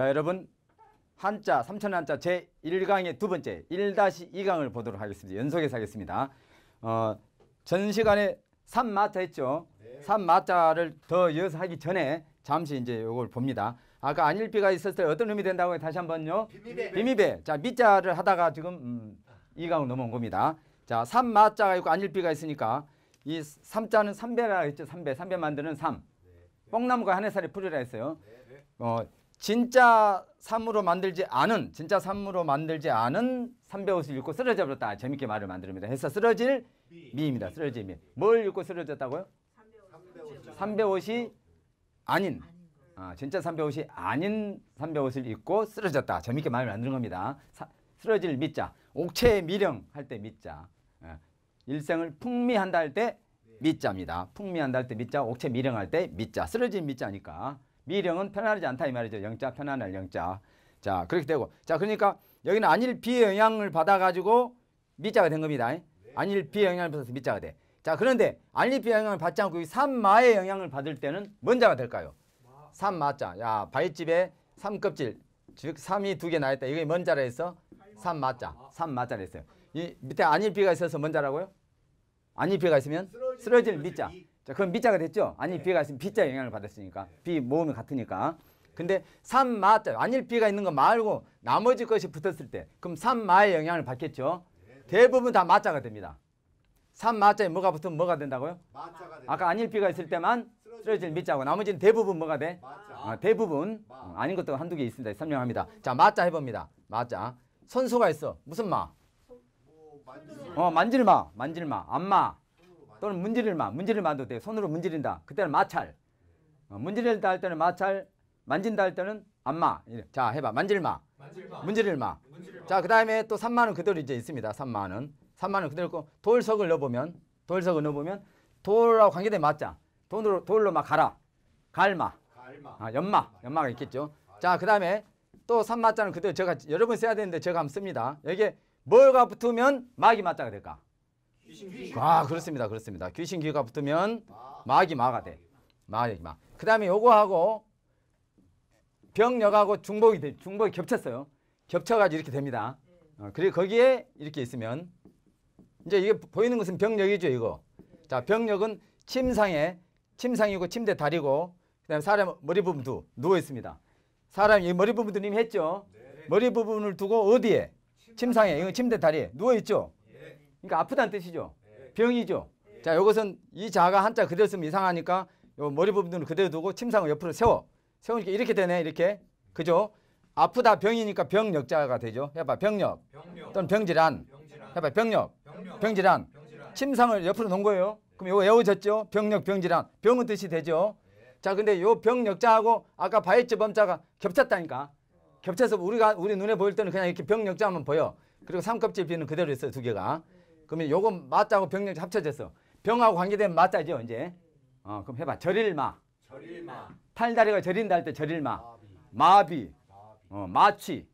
자 여러분 한자 삼천 한자 제1강의 두 번째 1-2강을 보도록 하겠습니다. 연속해서 하겠습니다. 어, 전 시간에 삼마자 했죠. 네. 삼마자를 더 이어서 하기 전에 잠시 이제 이걸 봅니다. 아까 안일비가 있었을 때 어떤 의미 된다고 다시 한번요. 비미배. 비미배. 자 미자를 하다가 지금 음, 2강으로 넘어온 겁니다. 자 삼마자가 있고 안일비가 있으니까 이 삼자는 삼배라 했죠. 삼배. 삼배 만드는 삼. 네. 뽕나무가 한해살이 풀이라 했어요. 네. 네. 어, 진짜 삶으로 만들지 않은 진짜 삶으로 만들지 않은 삼배옷을 입고 쓰러져 버렸다. 재밌게 말을 만듭니다. 해서 쓰러질 미입니다. 쓰러질 미. 뭘 입고 쓰러졌다고요? 삼배옷이 아닌 아, 진짜 삼배옷이 아닌 삼배옷을 입고 쓰러졌다. 재밌게 말을 만드는 겁니다. 사, 쓰러질 미자. 옥체의 미령 할때 미자. 예. 일생을 풍미한다 할 때 미자입니다. 네. 풍미한다 할 때 미자, 옥체 미령할 때 미자. 쓰러질 미자니까. 미령은 편안하지 않다 이 말이죠. 영자 편안할 영자. 자 그렇게 되고 자 그러니까 여기는 안일 비의 영향을 받아가지고 미자가 된 겁니다. 네. 안일 비의 영향을 받아서 미자가 돼. 자 그런데 안일 비의 영향을 받지 않고 삼마의 영향을 받을 때는 뭔 자가 될까요? 삼마자. 야 바윗집에 삼껍질 즉 삼이 두 개 나있다. 이게 뭔 자라 했어? 삼마자. 삼마자라 했어요. 이 밑에 안일비가 있어서 뭔 자라고요? 아니 비가 있으면 쓰러질 밑자 자, 그럼 밑자가 됐죠? 아니 네. B가 있으면 B자 영향을 받았으니까. 비 네. 모음이 같으니까. 근데 삼마자 아닐 비가 있는 거 말고 나머지 것이 붙었을 때 그럼 삼마의 영향을 받겠죠. 네. 대부분 다 마자가 됩니다. 삼마자에 뭐가 붙으면 뭐가 된다고요? 마자가 아까 아닐 비가 있을 때만 쓰러질 밑자고 나머지는 대부분 뭐가 돼? 마자. 아, 대부분 마. 어, 아닌 것도 한두 개 있습니다. 설명합니다. 자, 마자 해봅니다. 마자. 선수가 있어. 무슨 마? 어 만질마 만질마 안마 또는 문지를마 문지를마도 돼 손으로 문지른다 그때는 마찰 어, 문지른다 할 때는 마찰 만진다 할 때는 안마 자 해봐 만질마 문지를마 자그 다음에 또 3만은 그대로 이제 있습니다 3만은 3만은 그대로 돌석을 넣어보면 돌석을 넣어보면 돌하고 관계된 맞자 돈으로 돌로 막 가라 갈마 아, 연마 연마가 있겠죠 자그 다음에 또 3마자는 그대로 제가 여러 번 써야 되는데 제가 한번 씁니다 여기에 뭘가 붙으면 막이 맞다가 될까? 귀신, 아 그렇습니다. 그렇습니다. 귀신 귀가 붙으면 막이 마가 돼. 막이 마. 그 다음에 요거하고 병력하고 중복이 돼. 중복이 겹쳤어요. 겹쳐가지고 이렇게 됩니다. 어, 그리고 거기에 이렇게 있으면 이제 이게 보이는 것은 병력이죠 이거. 자 병력은 침상에 침상이고 침대 다리고 그다음에 사람 머리 부분 두 누워 있습니다. 사람 이 머리 부분도 님 했죠. 네. 머리 부분을 두고 어디에 침상에 이거 침대 다리 에 누워 있죠. 그러니까 아프다는 뜻이죠. 병이죠. 자, 이것은 이 자가 한자 그렸으면 대 이상하니까 요 머리 부분은 그대로 두고 침상을 옆으로 세워. 세우니까 이렇게 되네. 이렇게. 그죠? 아프다 병이니까 병력자가 되죠. 해봐 병력, 병력. 또는 병질환. 병질환. 해봐 병력, 병력. 병질환. 병질환. 침상을 옆으로 놓은 거예요. 그럼 이거 외우셨죠 병력, 병질환. 병은 뜻이 되죠. 자, 근데 요 병력자하고 아까 바이츠 범자가 겹쳤다니까. 겹쳐서 우리가 우리 눈에 보일 때는 그냥 이렇게 병력자 한번 보여. 그리고 삼껍질 비는 그대로 있어요 두 개가. 그러면 요거 맞자고 병력자 합쳐졌어. 병하고 관계되면 맞다죠 이제. 어 그럼 해봐 절일마. 절일마. 팔다리가 절인다 할 때 절일마. 마비. 어 마취.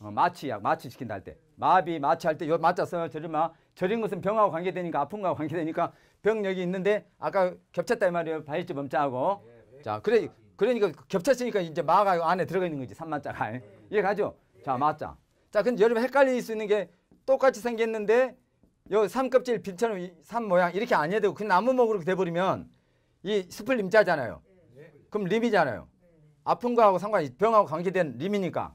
어 마취약 마취 시킨다 할 때. 마비 마취 할때 요맞았 써요 절일마. 절인 것은 병하고 관계되니까 아픈 거하고 관계되니까 병력이 있는데 아까 겹쳤다 이 말이에요 바일지 범자하고. 예, 자 그래 그러니까 겹쳤으니까 이제 마가 안에 들어가 있는 거지. 3마자가 예. 이해가죠? 자, 마자 자, 근데 여러분 헷갈릴 수 있는 게 똑같이 생겼는데 요 삼껍질 빈처럼삼 모양 이렇게 안 해야 되고 그 나무목으로 돼버리면 이 스플 임자잖아요. 네. 그럼 림이잖아요. 네. 아픈 거하고 상관이 병하고 관계된 림이니까.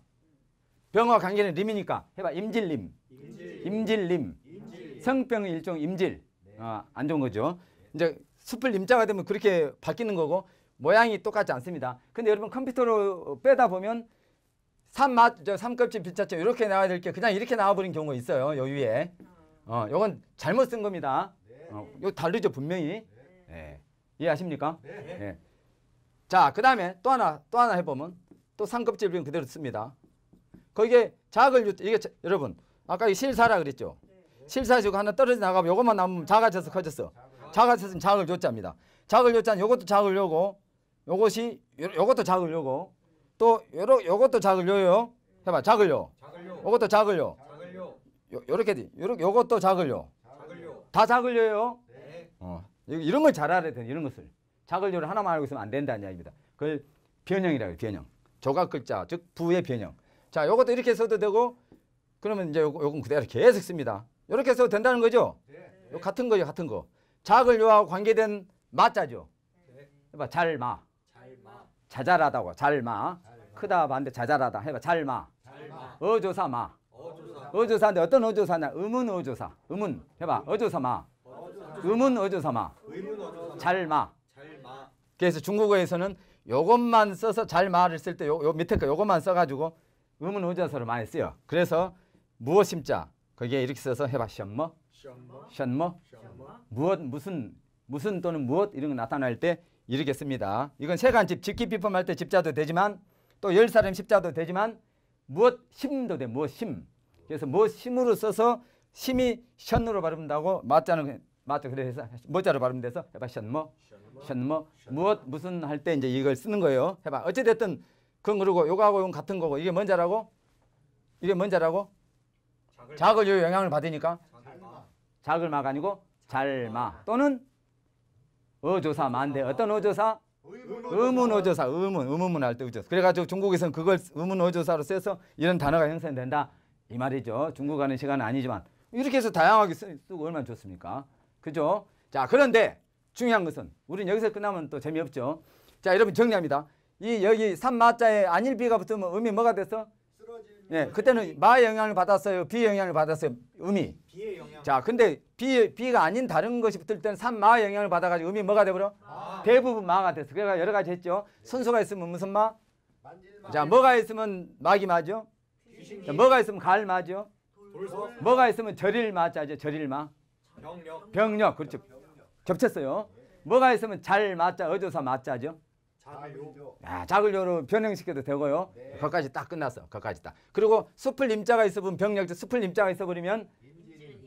병하고관계된 림이니까. 해봐. 임질림. 임질림. 성병의 일종 임질. 네. 아, 안 좋은 거죠. 이제 숯불 임자가 되면 그렇게 바뀌는 거고 모양이 똑같지 않습니다. 근데 여러분 컴퓨터로 빼다 보면 삼맛, 저 삼껍질, 비차점 이렇게 나와야 될 게 그냥 이렇게 나와버린 경우가 있어요. 여 위에. 어, 이건 잘못 쓴 겁니다. 어, 이거 다르죠 분명히. 네. 이해하십니까? 네. 네. 자, 그 다음에 또 하나, 또 하나 해보면 또 삼껍질 비 그대로 씁니다. 거기에 자글 극 유, 이게 자, 여러분, 아까 이 실사라 그랬죠? 실사지고 하나 떨어져 나가면 요것만 남으면 작아져서 커졌어. 작아졌으면 극을 요자입니다. 자극을 요자는 요것도 자극을 요고 요것이 요, 것도작을요고또 요러, 요것도 작을요요 해봐 작을요 작으려. 요것도 작을려 작으려. 요, 요렇게 돼. 요렇게 요것도 작을요 작으려. 다작을요요 네. 어. 이런 걸 잘 알아야 돼. 이런 것을. 작으요를 하나만 알고 있으면 안 된다는 이야기입니다. 그걸 변형이라고 해요. 변형. 조각 글자 즉 부의 변형. 자, 요것도 이렇게 써도 되고 그러면 이제 요, 요건 그대로 계속 씁니다. 요렇게 써도 된다는 거죠? 네. 같은 거죠, 같은 거. 작을 요하고 관계된 마자죠. 네. 봐, 잘 마. 자잘하다고 잘마 크다 반대 자잘하다 해봐 잘마 어조사 마 어조사 인데 어떤 어조사냐 음은 어조사 음은 해봐 어조사 마 음은 어조사 마 잘마 그래서 중국어에서는 요것만 써서 잘마를 쓸때 요 밑에 거 요것만 써가지고 음은 어조사를 많이 쓰요 그래서 무엇임자 거기에 이렇게 써서 해봐 션머 션머 무엇 무슨 무슨 또는 무엇 이런 거나타날때 이렇게씁니다 이건 세간집 직기비품 할때 집자도 되지만 또 열사람 십자도 되지만 무엇 심도 돼 무엇 심. 그래서 무엇 심으로 써서 심이 션으로 발음다고 맞자는 맞죠. 그래서 모자로 발음돼서 해봐 션뭐 션뭐 무엇 무슨 할 때 이제 이걸 쓰는 거예요. 해봐 어찌 됐든 그건 그러고 요거하고 요 같은 거고 이게 뭔자라고 이게 뭔자라고 작을 요 영향을 받으니까 작을 막 아니고 잘 마 또는 어조사 만대. 아. 어떤 어조사? 의문 어조사. 의문. 의문문 할때 의조사. 그래가지고 중국에서는 그걸 의문 어조사로 써서 이런 단어가 형성된다. 이 말이죠. 중국 가는 시간은 아니지만. 이렇게 해서 다양하게 쓰고 얼마나 좋습니까? 그죠? 자, 그런데 중요한 것은 우리는 여기서 끝나면 또 재미없죠. 자, 여러분 정리합니다. 이 여기 산마자에 안일비가 붙으면 음이 뭐가 돼서? 예, 그때는 마의 영향을 받았어요. 비 영향을 받았어요. 음이. 비의 자, 근데 비, 비가 아닌 다른 것이 붙을 때는 산마 의 영향을 받아가지고 음이 뭐가 돼버려? 아. 대부분 마가 됐어. 그래가 여러 가지 했죠. 선수가 예. 있으면 무슨 마? 만질마. 자, 뭐가 있으면 마이 마죠? 자, 뭐가 있으면 갈 마죠? 돌석. 뭐가 있으면 절일 마자죠. 절일 마. 병력. 병력. 그렇죠. 병력. 겹쳤어요. 네. 뭐가 있으면 잘 맞자, 어조사 맞자죠. 자글요. 아, 자글요로 변형시켜도 되고요. 네. 거기까지 딱 끝났어. 거기까지 딱. 그리고 수풀 임자가 있어보면 병력도 수풀 임자가 있어버리면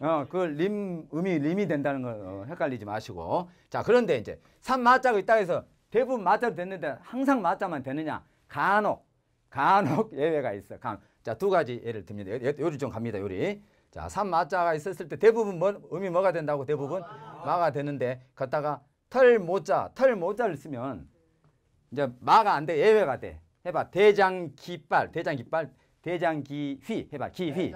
어, 그 림, 음이 림이 된다는 걸 어, 헷갈리지 마시고. 자, 그런데 이제 산마자가 있다 해서 대부분 마자로 됐는데 항상 마자만 되느냐? 간혹, 간혹 예외가 있어. 간 자, 두 가지 예를 듭니다. 요, 리좀 갑니다, 요리. 자, 산마자가 있었을 때 대부분 뭐, 음이 뭐가 된다고 대부분? 마가 되는데 걷다가 털 모자, 털 모자를 쓰면 이제 마가 안 돼, 예외가 돼. 해봐, 대장 깃발, 대장 깃발. 대장기휘 해봐 기휘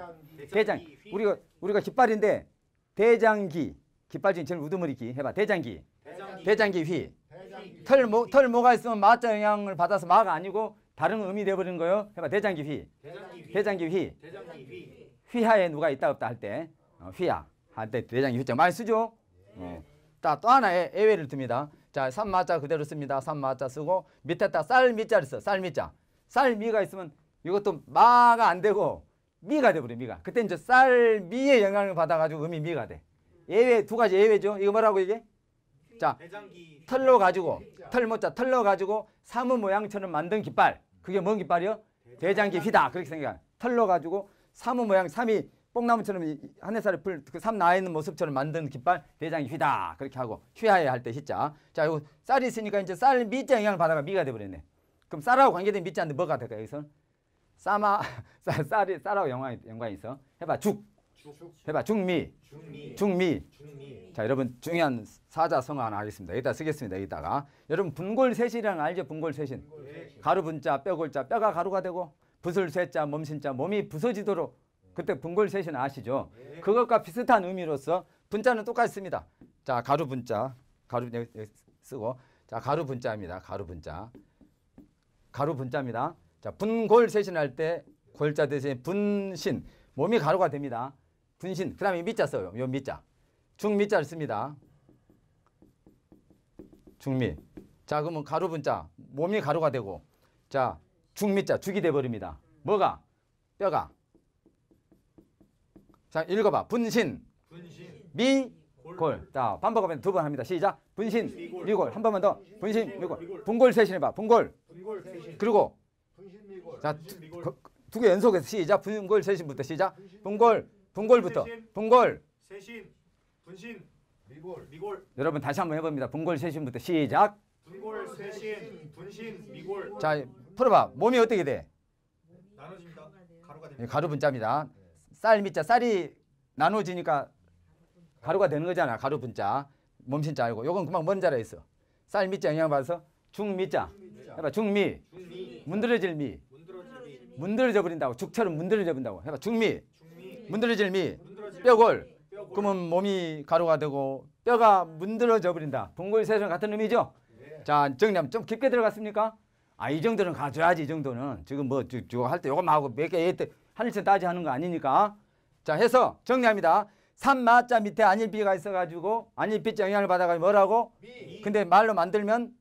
대장 우리가 우리가 깃발인데 대장기 깃발 중에 제일 우두머리기 해봐 대장기 대장기휘 털모 털모가 있으면 마자 영향을 받아서 마가 아니고 다른 음이 돼버리는 거요 해봐 대장기휘 대장기휘 휘하에 누가 있다 없다 할때 어, 휘하 할 때 대장기 휘자 많이 쓰죠. 어. 자또 하나의 예외를 듭니다. 자 산마자 그대로 씁니다. 산마자 쓰고 밑에다 쌀미자를 써 쌀미자 쌀미가 있으면 이것도 마가 안 되고 미가 돼버려 미가. 그때 이제 쌀 미의 영향을 받아가지고 음이 미가 돼. 예외 두 가지 예외죠. 이거 뭐라고 이게? 자 털로 가지고 털모자 털로 가지고 사무 모양처럼 만든 깃발. 그게 뭔 깃발이요? 대장기 휘다 그렇게 생각. 털로 가지고 사무 모양 삼이 뽕나무처럼 한 해살에 풀그삼 나와 있는 모습처럼 만든 깃발 대장기 휘다 그렇게 하고 휘하에 할때 휘자 자 이거 쌀이 있으니까 이제 쌀 밑자 영향을 받아가 미가 돼버렸네 그럼 쌀하고 관계된 밑자인데 뭐가 될까 여기서 는 싸마 싸리 싸라고 영화 이 연관이 있어. 해봐 죽. 해봐 중미. 중미. 중미. 자 여러분 중요한 사자성어 하나 하겠습니다. 여기다 쓰겠습니다. 여기다가 여러분 분골세신이라는 알죠? 분골세신. 가루 분자 뼈 골자 뼈가 가루가 되고 붓을 쇠자 몸신자 몸이 부서지도록 그때 분골세신 아시죠? 네. 그것과 비슷한 의미로서 분자는 똑같습니다자 가루 분자 가루 쓰고 자 가루 분자입니다. 가루 분자 가루 분자입니다. 자, 분골 세신할 때 골자 대신 분신 몸이 가루가 됩니다. 분신. 그다음에 밑자 써요. 요 밑자. 중밑자를 씁니다. 중미. 자, 그러면 가루 분자. 몸이 가루가 되고. 자, 중밑자 죽이 돼 버립니다. 뭐가? 뼈가. 자, 읽어 봐. 분신. 분신. 미 골. 자, 반복하면 두 번 합니다. 시작. 분신, 미골. 미골. 한 번만 더. 분신, 미골. 분골 세신해 봐. 분골. 분골 세신. 그리고 자, 두 개 연속해서 시작. 분골 세신부터 시작. 분골, 분골부터. 분골. 세신, 분신, 미골, 미골. 여러분 다시 한번 해봅니다. 분골 세신부터 시작. 분골 세신, 분신, 미골. 자, 풀어봐. 몸이 어떻게 돼? 나눠집니다. 가루가 됩니다. 예, 가루 분자입니다. 쌀 밑자 쌀이 나눠지니까 가루가 되는 거잖아. 가루 분자. 몸신자 아고 요건 그만 뭔 자라 있어. 쌀 밑자 영향 받아서 중미자. 해봐 중미. 중미. 문드러질 미. 문드러져 버린다고. 죽처럼 문드러져 버린다고. 해봐. 죽미. 문드러질 미. 뼈골. 그러면 몸이 가루가 되고 뼈가 문드러져 버린다. 동골 세손 같은 의미죠? 네. 자, 정리하면 좀 깊게 들어갔습니까? 아, 이 정도는 가져야지, 이 정도는. 지금 뭐, 저거 할때 요거만 하고 몇 개, 예, 하늘천 따지 하는 거 아니니까. 자, 해서 정리합니다. 산마자 밑에 안일비가 있어가지고 안일비자 영향을 받아가지고 뭐라고? 미. 근데 말로 만들면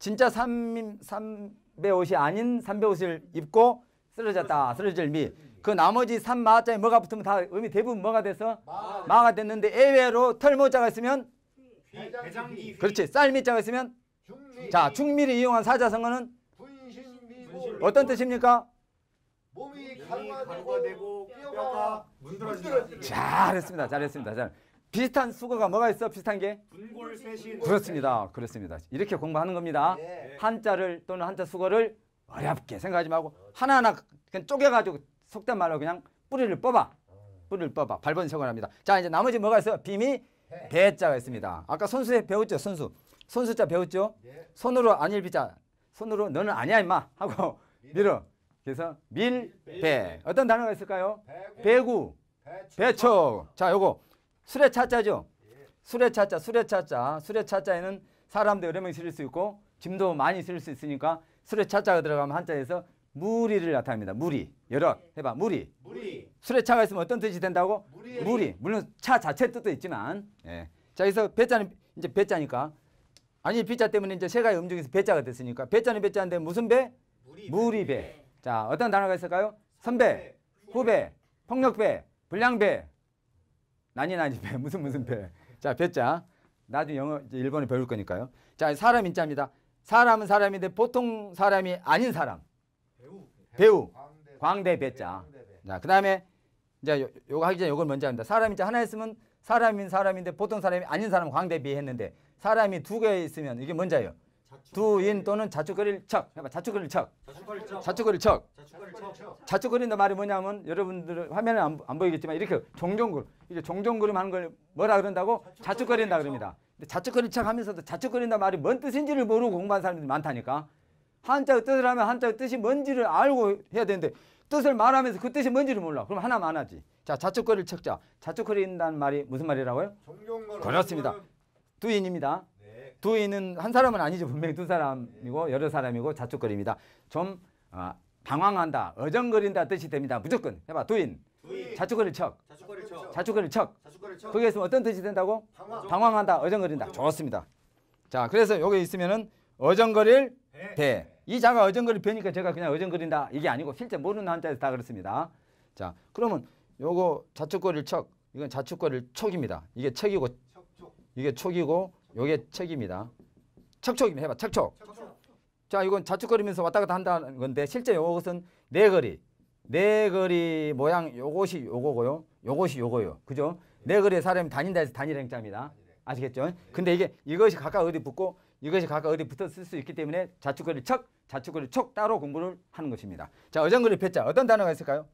진짜 삼, 삼, 3배 옷이 아닌 3배 옷을 입고 쓰러졌다. 쓰러질 미. 그 나머지 3마자에 뭐가 붙으면 다 의미 대부분 뭐가 돼서 마. 마가 됐는데 애외로 털모자가 있으면 회장기. 그렇지. 쌀미자가 있으면 중미. 자, 중미를 이용한 사자성어는 어떤 뜻입니까? 몸이 갈과되고 뼈가 문드러진다. 잘했습니다. 잘했습니다. 잘. 비슷한 수거가 뭐가 있어? 비슷한 게? 분골. 그렇습니다. 그렇습니다. 이렇게 공부하는 겁니다. 예. 한자를 또는 한자 수거를 어렵게 생각하지 말고 하나하나 그냥 쪼개가지고 속된 말로 그냥 뿌리를 뽑아. 뿌리를 뽑아. 발번 세곤합니다. 자 이제 나머지 뭐가 있어요? 빔이 배자가 있습니다. 아까 선수에 배웠죠. 선수. 선수자 배웠죠. 예. 손으로 안일비자. 손으로 너는 아니야 임마 하고 밀어. 그래서 밀, 배. 어떤 단어가 있을까요? 배구, 배구 배추. 자 요거 술에 차자죠. 수레차자, 수레차자, 수레차자에는 사람도 여러 명이 실을 수 있고 짐도 많이 쓰일 수 있으니까 수레차자가 들어가면 한자에서 무리를 나타냅니다. 무리. 여러 해봐. 무리. 무리. 수레차가 있으면 어떤 뜻이 된다고? 무리. 무리. 물론 차 자체 뜻도 있지만. 예. 자, 그래서 배자는 이제 배자니까 아니 비자 때문에 이제 세가의 음중에서 배자가 됐으니까 배자는 배자인데 무슨 배? 무리, 무리 배. 배. 예. 자, 어떤 단어가 있을까요? 선배, 후배, 폭력배, 불량배, 난이 난이 배, 무슨 무슨 배. 자, 배자. 나중에 영어 일본어 배울 거니까요. 자, 사람 인자입니다. 사람은 사람인데 보통 사람이 아닌 사람. 배우. 배우. 광대, 배자. 자, 그다음에 이제 요, 요거 하기 전에 요걸 먼저 합니다. 사람 인자 하나 있으면 사람인 사람인데 보통 사람이 아닌 사람 광대 비했는데 사람이 두 개 있으면 이게 뭔자예요? 두인 또는 자축거릴 척 해봐 자축거릴 척 자축거릴 척 자축거린다 말이 뭐냐면 여러분들 화면에 안, 안 보이겠지만 이렇게 종종그 이게 종종그룹 하는 걸 뭐라 그런다고 자축거린다 그럽니다 자축거릴 척 하면서도 자축거린다 말이 뭔 뜻인지를 모르고 공부한 사람들이 많다니까 한자 뜻을 하면 한자 뜻이 뭔지를 알고 해야 되는데 뜻을 말하면서 그 뜻이 뭔지를 몰라 그럼 하나만 하지 자 자축거릴 척자 자축거린다는 말이 무슨 말이라고요? 종종그룹 그렇습니다 두인입니다 두이는 한 사람은 아니죠. 분명히 두 사람이고 여러 사람이고 자축거립니다. 좀 어, 방황한다, 어정거린다 뜻이 됩니다. 무조건 해봐. 두인. 자축거릴 척. 자축거릴 척. 자축거릴 척. 거기에 있으면 어떤 뜻이 된다고? 방황. 한다 어정거린다. 어정. 좋습니다. 자, 그래서 여기 있으면은 어정거릴 배. 배. 이 자가 어정거릴 배니까 제가 그냥 어정거린다. 이게 아니고 실제 모르는 한자에서 다 그렇습니다. 자, 그러면 요거 자축거릴 척. 이건 자축거릴 척입니다. 이게 척이고 척, 척. 이게 척이고 요게 책입니다 척척이면 해봐. 척척. 척척. 자, 이건 자축거리면서 왔다 갔다 한다는 건데 실제 요것은 네거리. 네거리 모양 요것이 요거고요. 요것이 요거예요. 그죠? 네거리에 사람이 다닌다 해서 단일 행자입니다. 아시겠죠? 근데 이게 이것이 각각 어디 붙고 이것이 각각 어디 붙어 쓸 수 있기 때문에 자축거리 척, 자축거리 척 따로 공부를 하는 것입니다. 자, 어정거리 배자. 어떤 단어가 있을까요?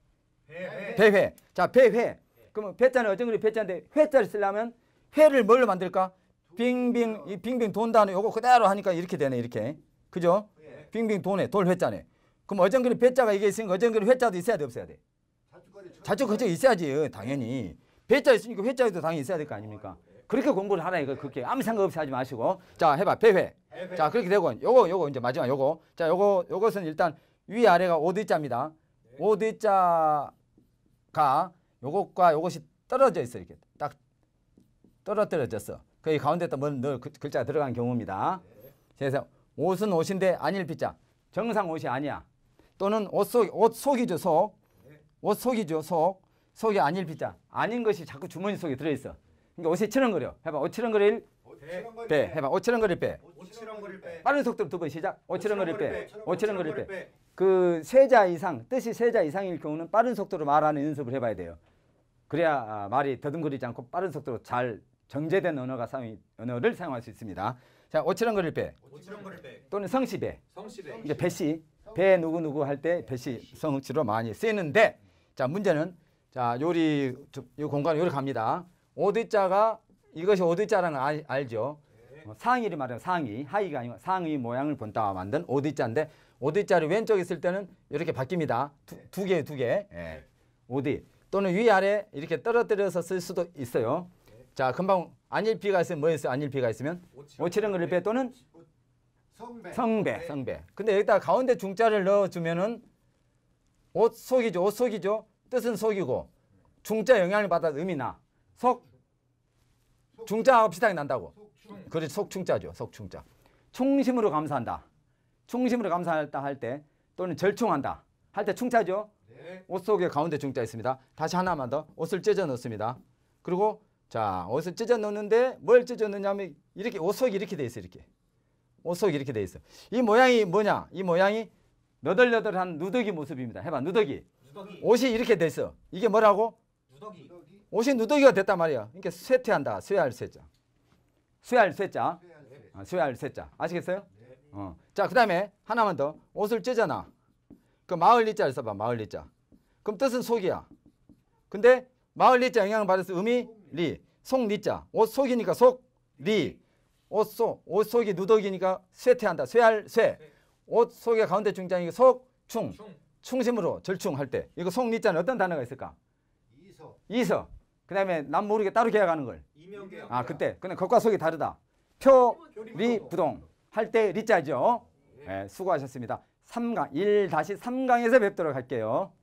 배, 배회. 자, 배회. 그러면 배자는 어정거리 배자인데 회자를 쓰려면 회를 뭘로 만들까? 빙빙 이 빙빙 돈다는 요거 그대로 하니까 이렇게 되네 이렇게. 그죠? 예. 빙빙 돈에 돌 회자네. 그럼 어정그리 배자가 이게 있으니까 어정그리 회자도 있어야 돼 없어야 돼? 자축 거저 있어야지 당연히. 배자 있으니까 회자에도 당연히 있어야 될 거 아닙니까? 아, 예. 그렇게 공부를 하라 이거 그렇게 아무 생각 없이 하지 마시고 자 해봐 배회. 자 그렇게 되고 요거 요거 이제 마지막 요거 자 요거 요것은 일단 위 아래가 오드자입니다. 네. 오드자가 요것과 요것이 떨어져 있어 이렇게 딱 떨어뜨려졌어. 그 가운데 또 넣을 뭐 그 글자가 들어간 경우입니다. 그래서 옷은 옷인데 아닐 빗자. 정상 옷이 아니야. 또는 옷, 속, 옷 속이죠, 속. 옷 속이죠, 속. 속이 아닐 빗자. 아닌 것이 자꾸 주머니 속에 들어있어. 그러니까 옷이 치렁거려. 해봐, 옷 치렁거릴 배. 해봐, 옷 치렁거릴 배. 빠른 속도로 두 번 시작. 옷 치렁거릴 배. 옷 치렁거릴 배. 그 세자 이상, 뜻이 세자 이상일 경우는 빠른 속도로 말하는 연습을 해봐야 돼요. 그래야 아, 말이 더듬거리지 않고 빠른 속도로 잘 정제된 언어가 사용, 언어를 사용할 수 있습니다. 자, 오칠렁거릴 배. 오치렁거릴 배. 또는 성시배. 성시배. 이제 배시. 배 누구 누구 할 때 배시 성치로 많이 쓰이는데 자, 문제는 자, 요리 요 공간 요리 갑니다. 오대자가 이것이 오대자라는 알, 알죠? 네. 어, 상의를 말하는 상의. 하의가 아니고 상의 모양을 본따 만든 오대자인데 오대자를 왼쪽에 있을 때는 이렇게 바뀝니다. 두 개 두 개. 두 개. 예. 네. 오디 또는 위아래 이렇게 떨어뜨려서 쓸 수도 있어요. 자, 금방 안일피가 있으면 뭐였어요? 안일피가 있으면 오칠형을 빼 또는 성배. 성배, 네. 성배. 근데 여기다 가운데 중자를 넣어주면은 옷 속이죠, 옷 속이죠. 뜻은 속이고 중자 영향을 받아 음이 나속 중자하고 비슷하게 난다고. 속충. 그렇지, 속충자죠, 속충자. 충심으로 감사한다. 충심으로 감사한다 할 때 또는 절충한다 할 때 충자죠. 네. 옷 속에 가운데 중자 있습니다. 다시 하나만 더 옷을 찢어 넣습니다. 그리고 자, 옷을 찢어 놓는데 뭘 찢어 놓냐면 이렇게 옷속 이렇게 이돼 있어 이렇게. 옷속 이렇게 이돼 있어. 이 모양이 뭐냐? 이 모양이 너덜너덜한 누더기 모습입니다. 해봐, 누더기. 누더기. 옷이 이렇게 돼 있어. 이게 뭐라고? 누더기. 옷이 누더기가 됐단 말이야. 그러니까 쇠퇴한다. 쇠할 쇠자. 쇠할 쇠자. 아, 쇠할 쇠자. 아시겠어요? 네. 어. 자, 그 다음에 하나만 더. 옷을 찢어아그 마을 리자를 써봐, 마을 리자. 그럼 뜻은 속이야. 근데 마을 리자 영향을 받아서 음이 리. 속리자. 옷 속이니까 속 리. 옷 속. 옷 속이 누더기니까 쇠퇴한다. 쇠할 쇠. 옷 속의 가운데 중장이 속 충. 충심으로 절충할 때. 이거 속리자는 어떤 단어가 있을까? 이서. 이서. 그다음에 남 모르게 따로 계약하는 걸. 이명계약. 아, 그때. 근데 겉과 속이 다르다. 표, 리, 부동. 할 때 리자죠. 네. 네, 수고하셨습니다. 3강 1-3강에서 뵙도록 할게요.